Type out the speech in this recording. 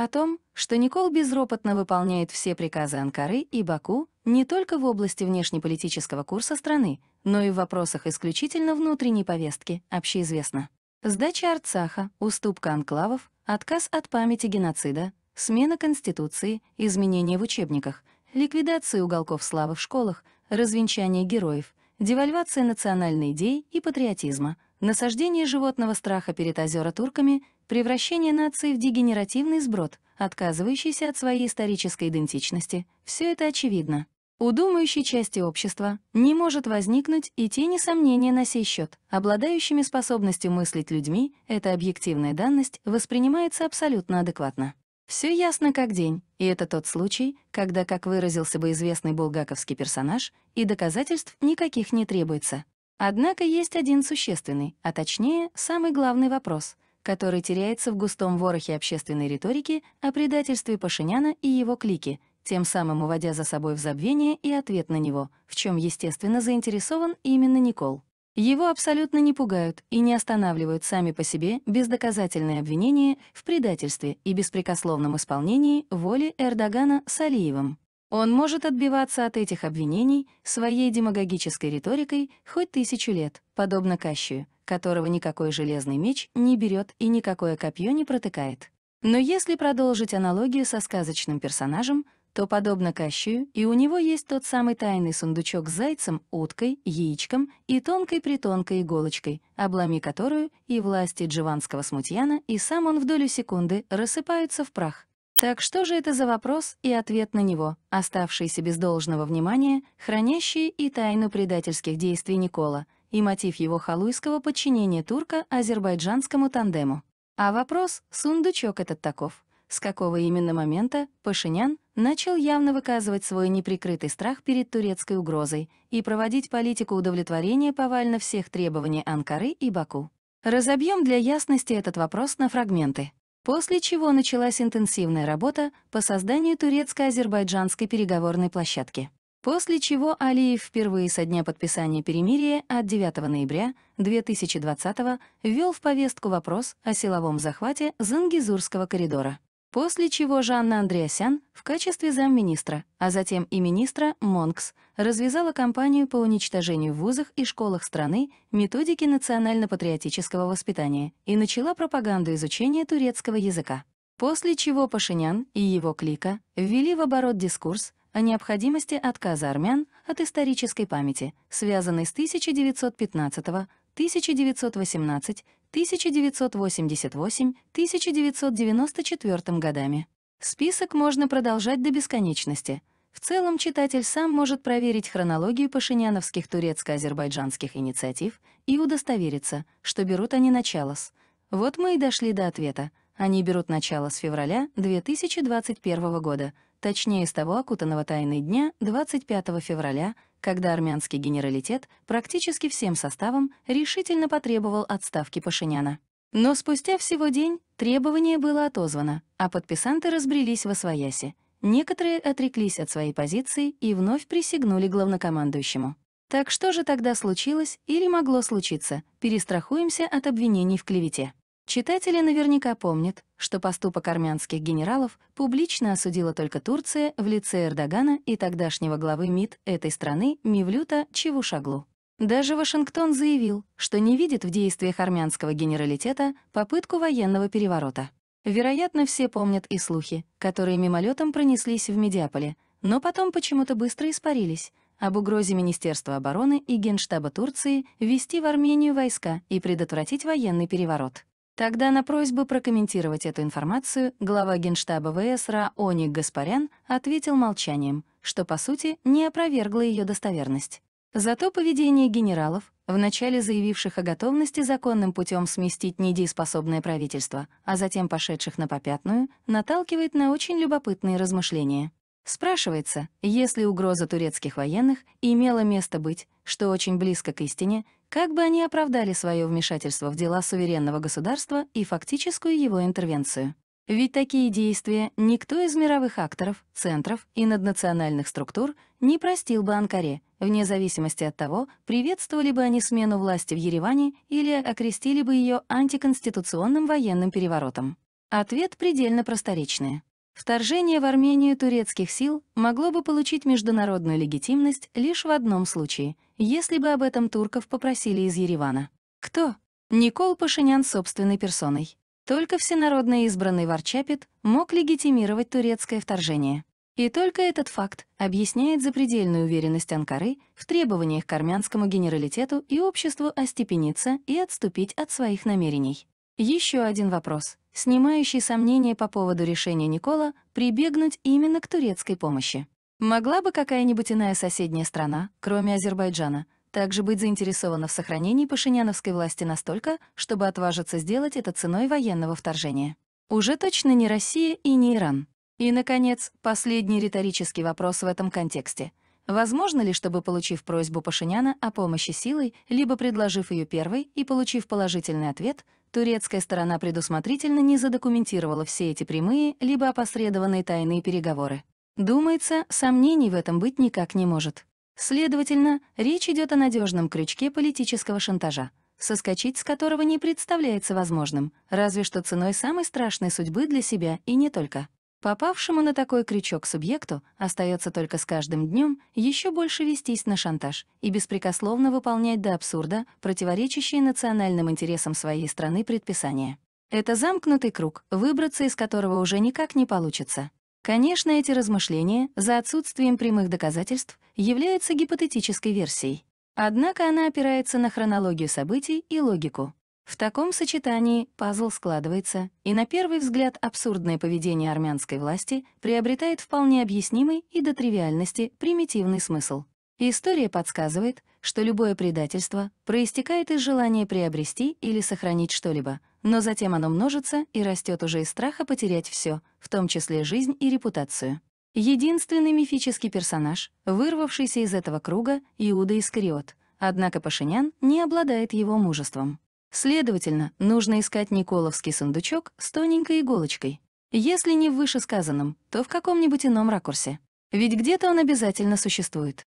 О том, что Никол безропотно выполняет все приказы Анкары и Баку не только в области внешнеполитического курса страны, но и в вопросах исключительно внутренней повестки, общеизвестно. Сдача Арцаха, уступка анклавов, отказ от памяти геноцида, смена Конституции, изменения в учебниках, ликвидация уголков славы в школах, развенчание героев, девальвация национальной идеи и патриотизма, насаждение животного страха перед озера-турками, превращение нации в дегенеративный сброд, отказывающийся от своей исторической идентичности — все это очевидно. У думающей части общества не может возникнуть и тени сомнения на сей счет. Обладающими способностью мыслить людьми эта объективная данность воспринимается абсолютно адекватно. Все ясно как день, и это тот случай, когда, как выразился бы известный булгаковский персонаж, и доказательств никаких не требуется. Однако есть один существенный, а точнее, самый главный вопрос, который теряется в густом ворохе общественной риторики о предательстве Пашиняна и его клики, тем самым уводя за собой в забвение и ответ на него, в чем, естественно, заинтересован именно Никол. Его абсолютно не пугают и не останавливают сами по себе бездоказательные обвинения в предательстве и беспрекословном исполнении воли Эрдогана с Алиевым. Он может отбиваться от этих обвинений своей демагогической риторикой хоть тысячу лет, подобно Кащию, которого никакой железный меч не берет и никакое копье не протыкает. Но если продолжить аналогию со сказочным персонажем, то, подобно Кощею, и у него есть тот самый тайный сундучок с зайцем, уткой, яичком и тонкой-притонкой иголочкой, обломи которую и власти дживанского смутьяна, и сам он в долю секунды рассыпаются в прах. Так что же это за вопрос и ответ на него, оставшийся без должного внимания, хранящий и тайну предательских действий Никола, и мотив его халуйского подчинения турка азербайджанскому тандему? А вопрос — сундучок этот таков. С какого именно момента Пашинян начал явно выказывать свой неприкрытый страх перед турецкой угрозой и проводить политику удовлетворения повально всех требований Анкары и Баку. Разобьем для ясности этот вопрос на фрагменты. После чего началась интенсивная работа по созданию турецко-азербайджанской переговорной площадки. После чего Алиев впервые со дня подписания перемирия от 9 ноября 2020 ввел в повестку вопрос о силовом захвате Зангизурского коридора. После чего Жанна Андреасян в качестве замминистра, а затем и министра Монкс, развязала кампанию по уничтожению в вузах и школах страны методики национально-патриотического воспитания и начала пропаганду изучения турецкого языка. После чего Пашинян и его клика ввели в оборот дискурс о необходимости отказа армян от исторической памяти, связанной с 1915 1918, 1988, 1994 годами. Список можно продолжать до бесконечности. В целом читатель сам может проверить хронологию пашиняновских турецко-азербайджанских инициатив и удостовериться, что берут они начало с. Вот мы и дошли до ответа — они берут начало с февраля 2021 года, точнее с того окутанного тайной дня 25 февраля, когда армянский генералитет практически всем составом решительно потребовал отставки Пашиняна. Но спустя всего день требование было отозвано, а подписанты разбрелись во свояси. Некоторые отреклись от своей позиции и вновь присягнули главнокомандующему. Так что же тогда случилось или могло случиться? Перестрахуемся от обвинений в клевете. Читатели наверняка помнят, что поступок армянских генералов публично осудила только Турция в лице Эрдогана и тогдашнего главы МИД этой страны Мивлюта Чевушаглу. Даже Вашингтон заявил, что не видит в действиях армянского генералитета попытку военного переворота. Вероятно, все помнят и слухи, которые мимолетом пронеслись в Медиаполе, но потом почему-то быстро испарились, об угрозе Министерства обороны и Генштаба Турции ввести в Армению войска и предотвратить военный переворот. Тогда на просьбу прокомментировать эту информацию глава Генштаба ВС РА Оник Гаспарян ответил молчанием, что, по сути, не опровергло ее достоверность. Зато поведение генералов, вначале заявивших о готовности законным путем сместить недееспособное правительство, а затем пошедших на попятную, наталкивает на очень любопытные размышления. Спрашивается, если угроза турецких военных имела место быть, что очень близко к истине, как бы они оправдали свое вмешательство в дела суверенного государства и фактическую его интервенцию? Ведь такие действия никто из мировых акторов, центров и наднациональных структур не простил бы Анкаре, вне зависимости от того, приветствовали бы они смену власти в Ереване или окрестили бы ее антиконституционным военным переворотом. Ответ предельно просторечный. Вторжение в Армению турецких сил могло бы получить международную легитимность лишь в одном случае, если бы об этом турков попросили из Еревана. Кто? Никол Пашинян собственной персоной. Только всенародно избранный Варчапит мог легитимировать турецкое вторжение. И только этот факт объясняет запредельную уверенность Анкары в требованиях к армянскому генералитету и обществу остепениться и отступить от своих намерений. Еще один вопрос, снимающий сомнения по поводу решения Никола прибегнуть именно к турецкой помощи. Могла бы какая-нибудь иная соседняя страна, кроме Азербайджана, также быть заинтересована в сохранении пашиняновской власти настолько, чтобы отважиться сделать это ценой военного вторжения? Уже точно не Россия и не Иран. И, наконец, последний риторический вопрос в этом контексте — Возможно ли, чтобы, получив просьбу Пашиняна о помощи силой, либо предложив ее первой и получив положительный ответ, турецкая сторона предусмотрительно не задокументировала все эти прямые либо опосредованные тайные переговоры? Думается, сомнений в этом быть никак не может. Следовательно, речь идет о надежном крючке политического шантажа, соскочить с которого не представляется возможным, разве что ценой самой страшной судьбы для себя и не только. Попавшему на такой крючок субъекту остается только с каждым днем еще больше вестись на шантаж и беспрекословно выполнять до абсурда противоречащие национальным интересам своей страны предписания. Это замкнутый круг, выбраться из которого уже никак не получится. Конечно, эти размышления, за отсутствием прямых доказательств, являются гипотетической версией. Однако она опирается на хронологию событий и логику, в таком сочетании пазл складывается, и на первый взгляд абсурдное поведение армянской власти приобретает вполне объяснимый и до тривиальности примитивный смысл. История подсказывает, что любое предательство проистекает из желания приобрести или сохранить что-либо, но затем оно множится и растет уже из страха потерять все, в том числе жизнь и репутацию. Единственный мифический персонаж, вырвавшийся из этого круга, Иуда Искариот, однако Пашинян не обладает его мужеством. Следовательно, нужно искать Николовский сундучок с тоненькой иголочкой. Если не в вышесказанном, то в каком-нибудь ином ракурсе. Ведь где-то он обязательно существует.